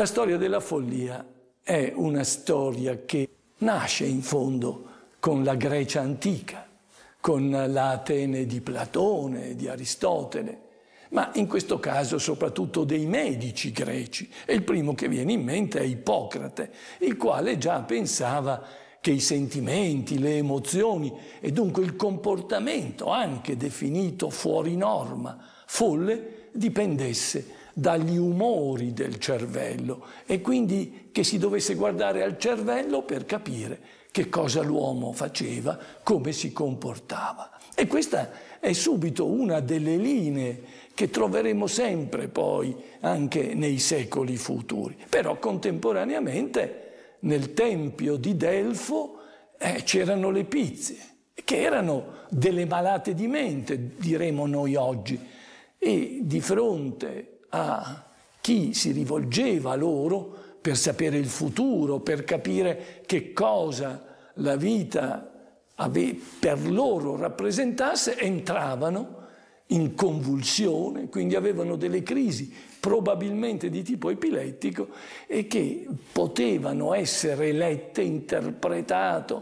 La storia della follia è una storia che nasce in fondo con la Grecia antica, con l'Atene di Platone, di Aristotele, ma in questo caso soprattutto dei medici greci. E il primo che viene in mente è Ippocrate, il quale già pensava che i sentimenti, le emozioni e dunque il comportamento, anche definito fuori norma, folle, dipendesse da dagli umori del cervello e quindi che si dovesse guardare al cervello per capire che cosa l'uomo faceva, come si comportava. E questa è subito una delle linee che troveremo sempre poi anche nei secoli futuri. Però contemporaneamente nel tempio di Delfo eh, c'erano le pizze, che erano delle malate di mente, diremo noi oggi, e di fronte a chi si rivolgeva loro per sapere il futuro, per capire che cosa la vita per loro rappresentasse, entravano in convulsione, quindi avevano delle crisi probabilmente di tipo epilettico e che potevano essere lette, interpretate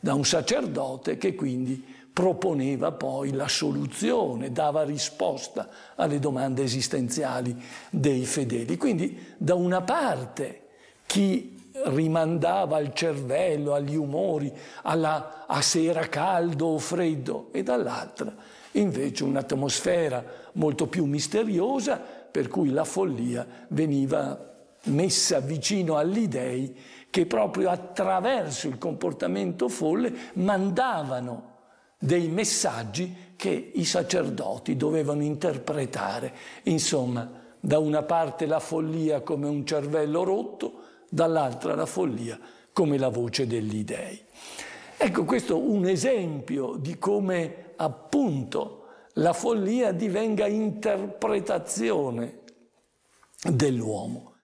da un sacerdote che quindi proponeva poi la soluzione, dava risposta alle domande esistenziali dei fedeli. Quindi da una parte chi rimandava al cervello, agli umori, alla, a se era caldo o freddo, e dall'altra invece un'atmosfera molto più misteriosa per cui la follia veniva messa vicino agli dei che proprio attraverso il comportamento folle mandavano dei messaggi che i sacerdoti dovevano interpretare. Insomma, da una parte la follia come un cervello rotto, dall'altra la follia come la voce degli dei. Ecco, questo è un esempio di come appunto la follia divenga interpretazione dell'uomo.